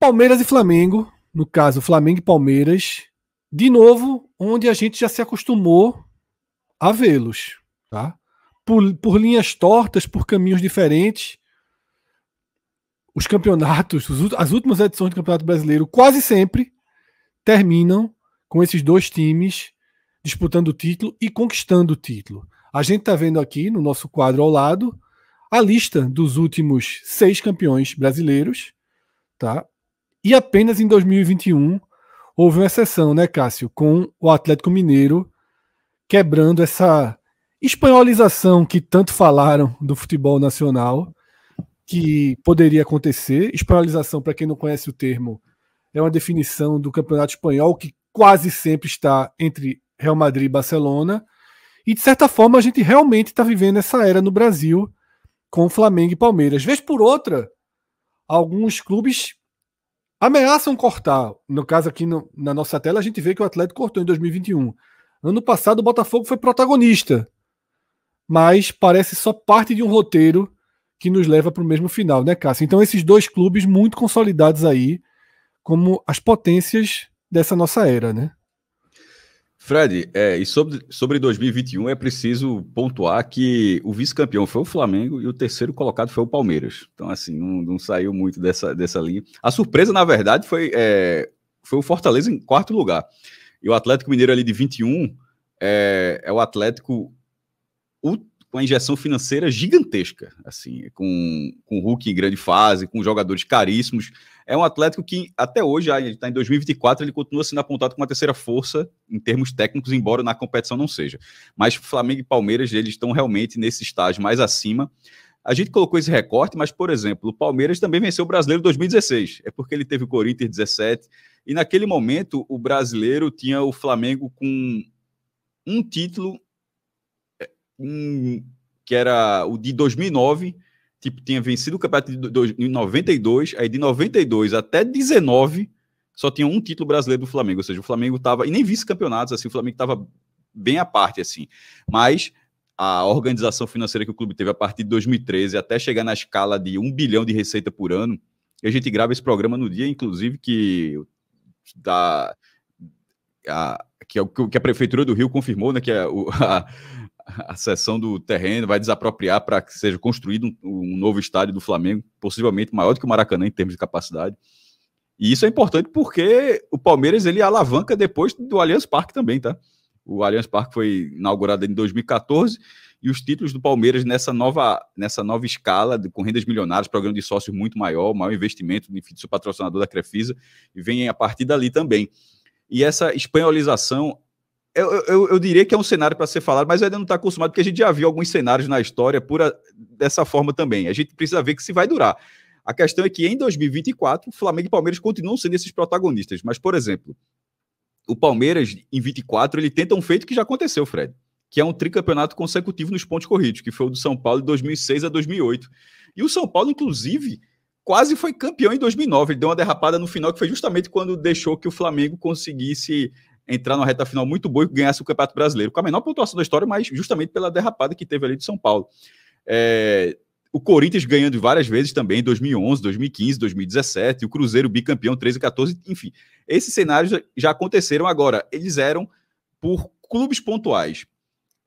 Palmeiras e Flamengo, no caso, Flamengo e Palmeiras, de novo, onde a gente já se acostumou a vê-los, tá? Por, por linhas tortas, por caminhos diferentes. Os campeonatos, as últimas edições do Campeonato Brasileiro, quase sempre terminam com esses dois times disputando o título e conquistando o título. A gente está vendo aqui no nosso quadro ao lado a lista dos últimos seis campeões brasileiros, tá? E apenas em 2021 houve uma exceção, né, Cássio? Com o Atlético Mineiro quebrando essa espanholização que tanto falaram do futebol nacional, que poderia acontecer. Espanholização, para quem não conhece o termo, é uma definição do campeonato espanhol que quase sempre está entre Real Madrid e Barcelona. E de certa forma a gente realmente está vivendo essa era no Brasil com Flamengo e Palmeiras. Vez por outra, alguns clubes Ameaçam cortar. No caso, aqui no, na nossa tela, a gente vê que o Atlético cortou em 2021. Ano passado, o Botafogo foi protagonista. Mas parece só parte de um roteiro que nos leva para o mesmo final, né, Cássio? Então, esses dois clubes muito consolidados aí, como as potências dessa nossa era, né? Fred, é, e sobre, sobre 2021 é preciso pontuar que o vice-campeão foi o Flamengo e o terceiro colocado foi o Palmeiras. Então, assim, não, não saiu muito dessa, dessa linha. A surpresa, na verdade, foi, é, foi o Fortaleza em quarto lugar. E o Atlético Mineiro ali de 21 é, é o Atlético, o uma injeção financeira gigantesca, assim, com, com o Hulk em grande fase, com jogadores caríssimos. É um Atlético que até hoje, ele está em 2024, ele continua sendo apontado como a terceira força em termos técnicos, embora na competição não seja. Mas Flamengo e Palmeiras, eles estão realmente nesse estágio mais acima. A gente colocou esse recorte, mas, por exemplo, o Palmeiras também venceu o Brasileiro 2016. É porque ele teve o Corinthians 17. E naquele momento, o brasileiro tinha o Flamengo com um título um, que era o de 2009, tipo, tinha vencido o campeonato de dois, em 92, aí de 92 até 19 só tinha um título brasileiro do Flamengo, ou seja, o Flamengo estava, e nem vice-campeonatos, assim, o Flamengo estava bem à parte, assim, mas a organização financeira que o clube teve a partir de 2013 até chegar na escala de um bilhão de receita por ano, e a gente grava esse programa no dia, inclusive, que da, a, que, a, é que a Prefeitura do Rio confirmou, né, que é a a cessão do terreno, vai desapropriar para que seja construído um, um, novo estádio do Flamengo, possivelmente maior do que o Maracanã em termos de capacidade. E isso é importante porque o Palmeiras ele alavanca depois do Allianz Parque também, tá? O Allianz Parque foi inaugurado em 2014 e os títulos do Palmeiras nessa nova, nessa nova escala, com rendas milionárias, programa de sócios muito maior, maior investimento do seu patrocinador da Crefisa, e vem a partir dali também. E essa espanholização eu, eu, eu, diria que é um cenário para ser falado, mas ainda não está acostumado, porque a gente já viu alguns cenários na história pura dessa forma também. A gente precisa ver que se vai durar. A questão é que em 2024, Flamengo e Palmeiras continuam sendo esses protagonistas. Mas, por exemplo, o Palmeiras, em 24, ele tenta um feito que já aconteceu, Fred, que é um tricampeonato consecutivo nos pontos corridos, que foi o do São Paulo de 2006 a 2008. E o São Paulo, inclusive, quase foi campeão em 2009. Ele deu uma derrapada no final, que foi justamente quando deixou que o Flamengo conseguisse entrar numa reta final muito boa e ganhasse o Campeonato Brasileiro, com a menor pontuação da história, mas justamente pela derrapada que teve ali de São Paulo. É, o Corinthians ganhando várias vezes também, 2011, 2015, 2017, o Cruzeiro bicampeão 13, e 14, enfim. Esses cenários já aconteceram agora. Eles eram por clubes pontuais.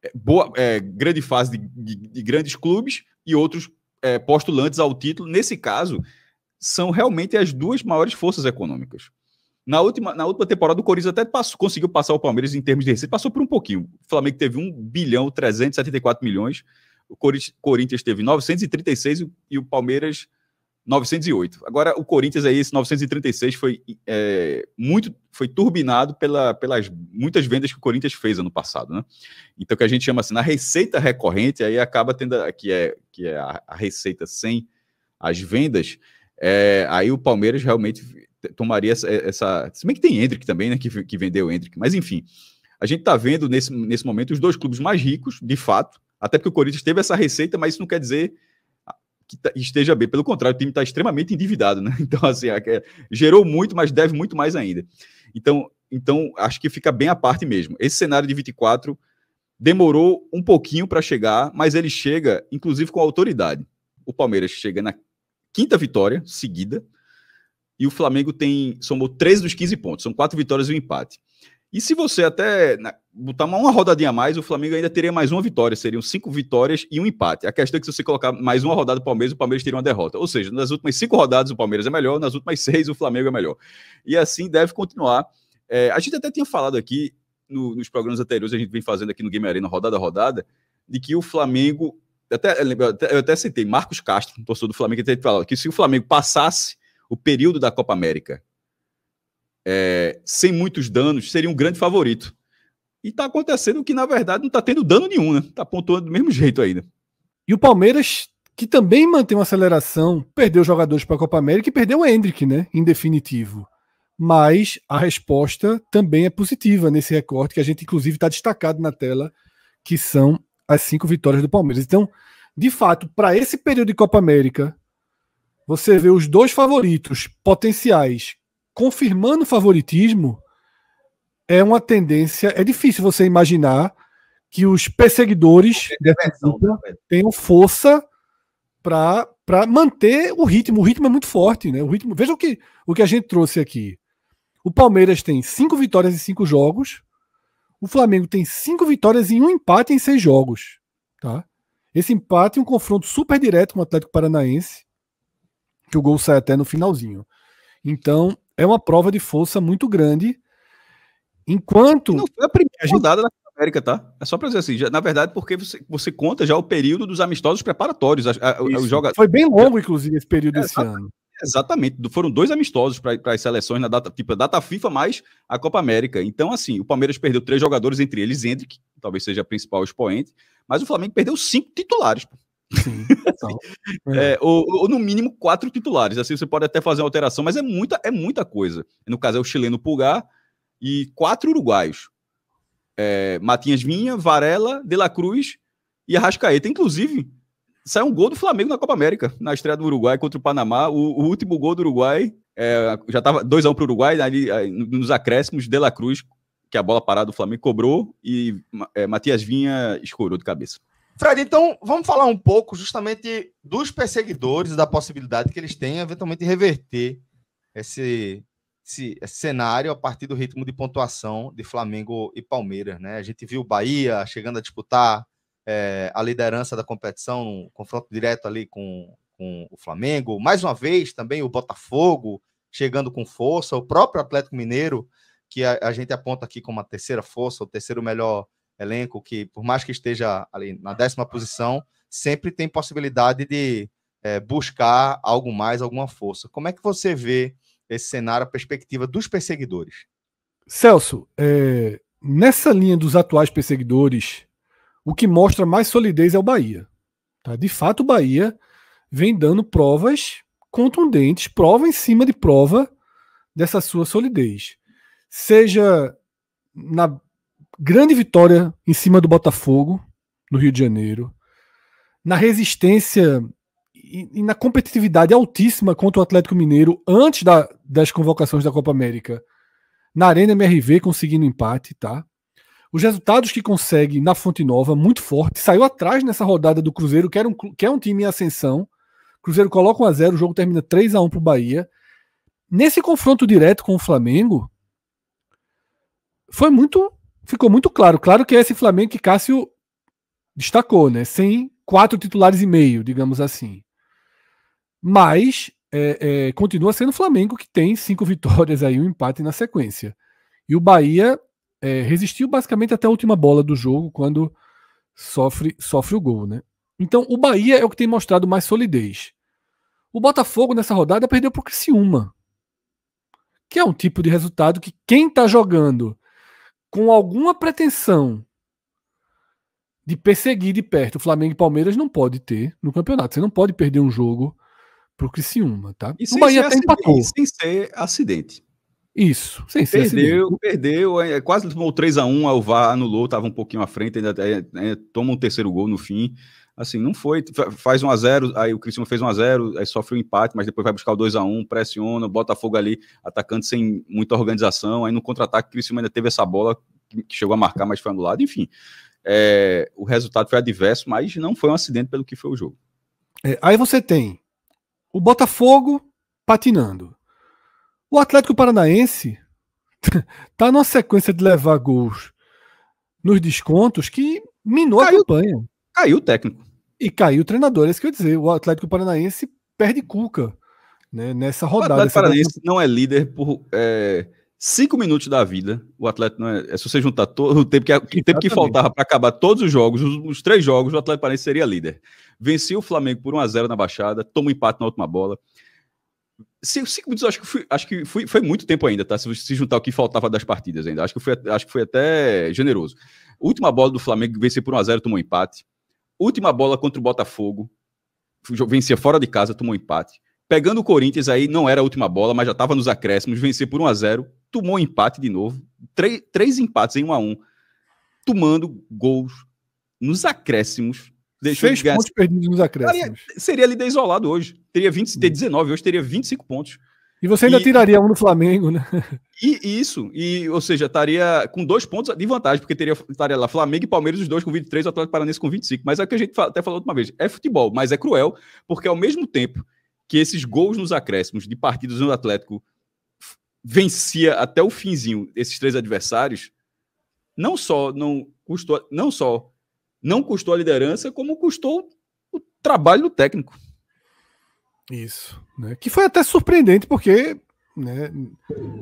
É, boa, é, grande fase de, de, de, grandes clubes e outros é, postulantes ao título. Nesse caso, são realmente as duas maiores forças econômicas. Na última, na última temporada, o Corinthians até passou, conseguiu passar o Palmeiras em termos de receita, passou por um pouquinho. O Flamengo teve 1 bilhão 374 milhões, o Corinthians teve 936 e o Palmeiras 908. Agora, o Corinthians aí, esse 936 foi é, muito, foi turbinado pela, pelas muitas vendas que o Corinthians fez ano passado, né? Então, que a gente chama assim, na receita recorrente, aí acaba tendo, que é, que é a, a receita sem as vendas, é, aí o Palmeiras realmente tomaria essa, eh, essa. Se bem que tem Hendrick também, né? Que, que vendeu Hendrick, mas enfim. A gente está vendo nesse, nesse momento os dois clubes mais ricos, de fato. Até porque o Corinthians teve essa receita, mas isso não quer dizer ah, que tá, esteja bem. Pelo contrário, o time está extremamente endividado, né? Então, assim, é, é, gerou muito, mas deve muito mais ainda. Então, então, acho que fica bem à parte mesmo. Esse cenário de 24 demorou um pouquinho para chegar, mas ele chega, inclusive, com autoridade. O Palmeiras chega na quinta vitória seguida e o Flamengo tem somou 13 dos 15 pontos, são quatro vitórias e um empate. E se você até né, botar uma rodadinha a mais, o Flamengo ainda teria mais uma vitória, seriam cinco vitórias e um empate. A questão é que se você colocar mais uma rodada do Palmeiras, o Palmeiras teria uma derrota. Ou seja, nas últimas cinco rodadas o Palmeiras é melhor, nas últimas seis o Flamengo é melhor. E assim deve continuar. É, a gente até tinha falado aqui no, nos programas anteriores, a gente vem fazendo aqui no Game Arena, rodada a rodada, de que o Flamengo. Até, eu até citei Marcos Castro, um torcedor do Flamengo, que falou que se o Flamengo passasse o período da Copa América, é, sem muitos danos, seria um grande favorito. E está acontecendo que, na verdade, não está tendo dano nenhum, né? Está pontuando do mesmo jeito ainda. E o Palmeiras, que também mantém uma aceleração, perdeu jogadores para a Copa América e perdeu o Hendrick, né? Em definitivo. Mas a resposta também é positiva nesse recorte, que a gente, inclusive, está destacado na tela, que são as cinco vitórias do Palmeiras. Então, de fato, para esse período de Copa América, você vê os dois favoritos potenciais confirmando favoritismo, é uma tendência. É difícil você imaginar que os perseguidores é tenham força para manter o ritmo. O ritmo é muito forte, né? O ritmo. Veja o que, o que a gente trouxe aqui. O Palmeiras tem cinco vitórias em cinco jogos. O Flamengo tem cinco vitórias em um empate em seis jogos. Tá? Esse empate é um confronto super direto com o Atlético Paranaense que o gol sai até no finalzinho. Então, é uma prova de força muito grande. Enquanto. Não foi a primeira rodada da Copa América, tá? É só pra dizer assim, já, na verdade, porque você, você conta já o período dos amistosos preparatórios. A, a, joga... Foi bem longo, inclusive, esse período é, desse ano. Exatamente. Foram dois amistosos para as seleções na data, tipo, a data FIFA mais a Copa América. Então, assim, o Palmeiras perdeu três jogadores, entre eles Hendrick, que talvez seja a principal expoente, mas o Flamengo perdeu cinco titulares. Sim, é. ou, ou, no mínimo quatro titulares. Assim você pode até fazer uma alteração, mas é muita, é muita coisa. No caso, é o chileno Pulgar e quatro uruguaios. É, Matinhas Vinha, Varela, De La Cruz e Arrascaeta. Inclusive, saiu um gol do Flamengo na Copa América, na estreia do Uruguai contra o Panamá. O, o último gol do Uruguai é, já estava 2x1 um para o Uruguai, ali, nos acréscimos, De La Cruz, que a bola parada do Flamengo cobrou e é, Matias Vinha escorou de cabeça. Fred, então vamos falar um pouco justamente dos perseguidores, da possibilidade que eles têm eventualmente reverter esse, esse, esse, cenário a partir do ritmo de pontuação de Flamengo e Palmeiras. Né? A gente viu o Bahia chegando a disputar é, a liderança da competição, um confronto direto ali com, com o Flamengo. Mais uma vez também o Botafogo chegando com força, o próprio Atlético Mineiro, que a, a gente aponta aqui como a terceira força, o terceiro melhor elenco que, por mais que esteja ali na décima posição, sempre tem possibilidade de é, buscar algo mais, alguma força. Como é que você vê esse cenário, a perspectiva dos perseguidores? Celso, é, nessa linha dos atuais perseguidores, o que mostra mais solidez é o Bahia. Tá? De fato, o Bahia vem dando provas contundentes, prova em cima de prova dessa sua solidez. Seja na grande vitória em cima do Botafogo, no Rio de Janeiro, na resistência e, e na competitividade altíssima contra o Atlético Mineiro antes da, das convocações da Copa América, na Arena MRV conseguindo empate, tá? Os resultados que consegue na Fonte Nova, muito forte, saiu atrás nessa rodada do Cruzeiro, que, é um, que é um time em ascensão. Cruzeiro coloca 1 a 0 o jogo termina 3 a 1 para o Bahia. Nesse confronto direto com o Flamengo, foi muito ficou muito claro. Claro que é esse Flamengo que Cássio destacou, né? Sem quatro titulares e meio, digamos assim. Mas é, é, continua sendo o Flamengo que tem cinco vitórias aí, um empate na sequência. E o Bahia é, resistiu basicamente até a última bola do jogo, quando sofre, sofre o gol, né? Então o Bahia é o que tem mostrado mais solidez. O Botafogo nessa rodada perdeu para o Criciúma, que é um tipo de resultado que quem está jogando com alguma pretensão de perseguir de perto o Flamengo e Palmeiras não pode ter no campeonato. Você não pode perder um jogo pro Criciúma, tá? E o Bahia até empatou. sem ser acidente. Isso, sem ser é assim Perdeu, perdeu, é, é quase tomou 3 a 1 o VAR anulou, estava um pouquinho à frente, ainda é, é, toma um terceiro gol no fim. Assim, não foi, faz 1 a 0 aí o Cristiano fez 1 a 0 aí sofre o um empate, mas depois vai buscar o 2 a 1 pressiona, Botafogo ali, atacante sem muita organização, aí no contra-ataque o Cristiano ainda teve essa bola que chegou a marcar, mas foi anulado, enfim. É, o resultado foi adverso, mas não foi um acidente pelo que foi o jogo. É, aí você tem o Botafogo patinando. O Atlético Paranaense tá numa sequência de levar gols nos descontos que minou caiu, a campanha. Caiu o técnico. E caiu o treinador, é isso que eu ia dizer. O Atlético Paranaense perde Cuca né, nessa rodada. O Atlético Paranaense não é líder por é, cinco minutos da vida. O Atlético não é. é se você juntar todo o tempo que, o tempo que faltava para acabar todos os jogos, os, os, três jogos, o Atlético Paranaense seria líder. Venceu o Flamengo por 1 a 0 na baixada, toma um empate na última bola Cinco, cinco minutos, acho que, fui, acho que fui, foi muito tempo ainda, tá? Se, se juntar o que faltava das partidas ainda. Acho que foi, acho que foi até generoso. Última bola do Flamengo, venceu por 1x0, tomou empate. Última bola contra o Botafogo, vencia fora de casa, tomou empate. Pegando o Corinthians aí, não era a última bola, mas já estava nos acréscimos, venceu por 1x0, tomou empate de novo. Três, três empates em 1x1, tomando gols nos acréscimos Deixou Seis de ganhar. pontos perdidos nos acréscimos. Seria, seria líder isolado hoje. Teria 20, ter 19, hoje teria 25 pontos. E você ainda e, tiraria um no Flamengo, né? E isso, e, ou seja, estaria com dois pontos de vantagem, porque teria, estaria lá Flamengo e Palmeiras, os dois com 23, o Atlético Paranense com 25. Mas é o que a gente até falou uma vez: é futebol, mas é cruel, porque ao mesmo tempo que esses gols nos acréscimos de partidas no Atlético vencia até o finzinho esses três adversários, não só não custou, não só não custou a liderança, como custou o trabalho do técnico. Isso. Né? Que foi até surpreendente, porque, né,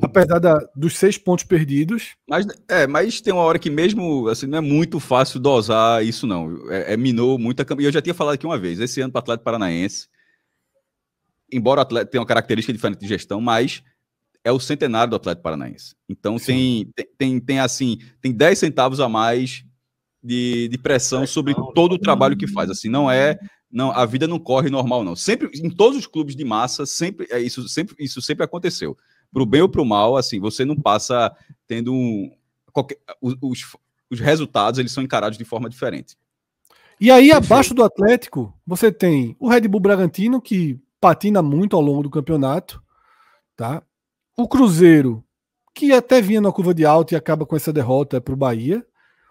apesar da, dos seis pontos perdidos. Mas, é, mas tem uma hora que, mesmo assim, não é muito fácil dosar isso, não. É, é minou muita. E eu já tinha falado aqui uma vez: esse ano para o Atlético Paranaense, embora o Atlético tenha uma característica diferente de gestão, mas é o centenário do Atlético Paranaense. Então tem, tem, tem, assim, tem 10 centavos a mais de, de pressão sobre né? todo o trabalho que faz. Uhum. Assim, não é não, a vida não corre normal, não. Sempre, em todos os clubes de massa, sempre é isso sempre, isso sempre aconteceu. Para o bem ou para o mal, assim, você não passa tendo um, qualquer, os, os resultados eles são encarados de forma diferente. E aí, Perfeito. abaixo do Atlético, você tem o Red Bull Bragantino, que patina muito ao longo do campeonato, tá? O Cruzeiro, que até vinha na curva de alta e acaba com essa derrota para o Bahia,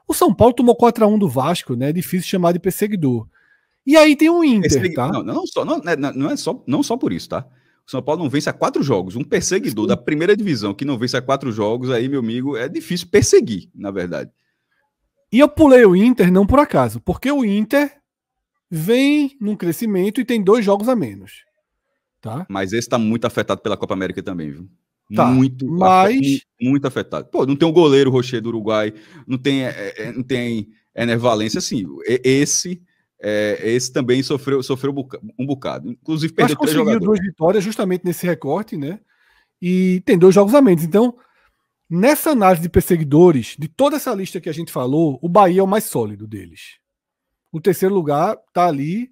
o São Paulo tomou 4x1 do Vasco, né? É difícil chamar de perseguidor. E aí tem o Inter, Persegui... tá? Não, não, só, né, não, não, é só, não só por isso, tá? O São Paulo não vence a quatro jogos. Um perseguidor Sim. da primeira divisão que não vence a quatro jogos, aí, meu amigo, é difícil perseguir, na verdade. E eu pulei o Inter não por acaso, porque o Inter vem num crescimento e tem dois jogos a menos. Tá? Mas esse está muito afetado pela Copa América também, viu? Tá, muito, mas... muito afetado. Pô, não tem o um goleiro Rocher do Uruguai, não tem, é, é não tem Ener Valência, assim, esse é, esse também sofreu, sofreu um bocado. Inclusive perdeu mas três jogadores. duas vitórias justamente nesse recorte, né? E tem dois jogos a menos. Então, nessa análise de perseguidores, de toda essa lista que a gente falou, o Bahia é o mais sólido deles. O terceiro lugar tá ali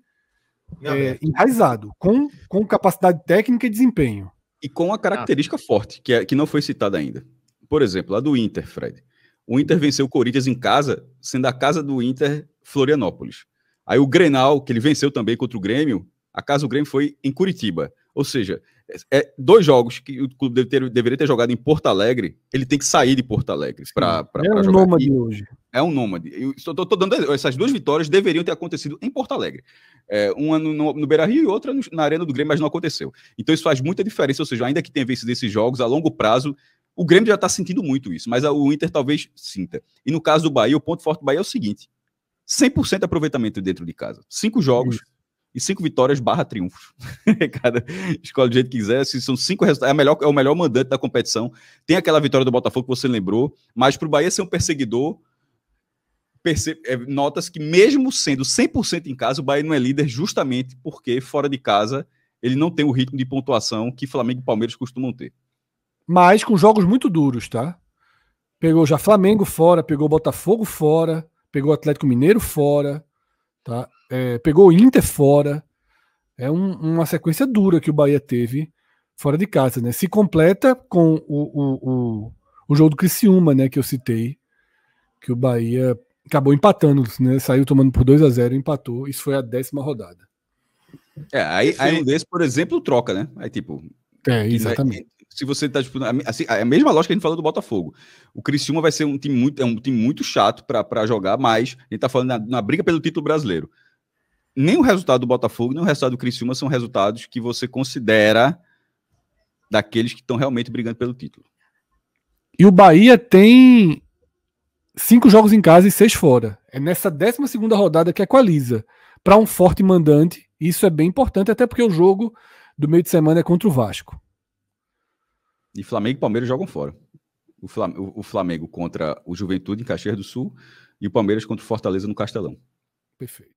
é, enraizado, com, com capacidade técnica e desempenho. E com uma característica ah. forte, que, é, que não foi citada ainda. Por exemplo, a do Inter, Fred. O Inter venceu o Corinthians em casa, sendo a casa do Inter Florianópolis. Aí o Grenal, que ele venceu também contra o Grêmio, a casa do Grêmio foi em Curitiba. Ou seja, é, dois jogos que o clube deve ter, deveria ter jogado em Porto Alegre, ele tem que sair de Porto Alegre para é um Nômade hoje. É um nômade. Eu estou, dando essas duas vitórias deveriam ter acontecido em Porto Alegre. É, uma no, no, no Beira Rio e outra no, na Arena do Grêmio, mas não aconteceu. Então isso faz muita diferença. Ou seja, ainda que tenha vencido esses jogos, a longo prazo, o Grêmio já está sentindo muito isso, mas o Inter talvez sinta. E no caso do Bahia, o ponto forte do Bahia é o seguinte: 100% aproveitamento dentro de casa. Cinco jogos. Isso e cinco vitórias barra triunfos. Cada escolhe do jeito que quiser, são cinco resultados, é, melhor, é o melhor mandante da competição. Tem aquela vitória do Botafogo que você lembrou, mas para o Bahia ser um perseguidor, perce... é, que mesmo sendo 100% em casa, o Bahia não é líder justamente porque fora de casa ele não tem o ritmo de pontuação que Flamengo e Palmeiras costumam ter. Mas com jogos muito duros, tá? Pegou já Flamengo fora, pegou Botafogo fora, pegou Atlético Mineiro fora, tá? é, pegou o Inter fora. É um, uma sequência dura que o Bahia teve fora de casa, né? Se completa com o, o, o, o jogo do Criciúma, né? Que eu citei, que o Bahia acabou empatando, né? Saiu tomando por 2 a 0 empatou. Isso foi a décima rodada. É, aí, aí um desses, por exemplo, troca, né? Aí tipo. É, é exatamente. Se você tá tipo, assim, a mesma lógica que a gente falou do Botafogo. O Criciúma vai ser um time muito, é um time muito chato para jogar, mas a gente tá falando na, na briga pelo título brasileiro nem o resultado do Botafogo, nem o resultado do Criciúma são resultados que você considera daqueles que estão realmente brigando pelo título. E o Bahia tem cinco jogos em casa e seis fora. É nessa 12 segunda rodada que equaliza. Para um forte mandante, isso é bem importante, até porque o jogo do meio de semana é contra o Vasco. E Flamengo e Palmeiras jogam fora. O Flamengo, o Flamengo contra o Juventude em Caxias do Sul e o Palmeiras contra o Fortaleza no Castelão. Perfeito.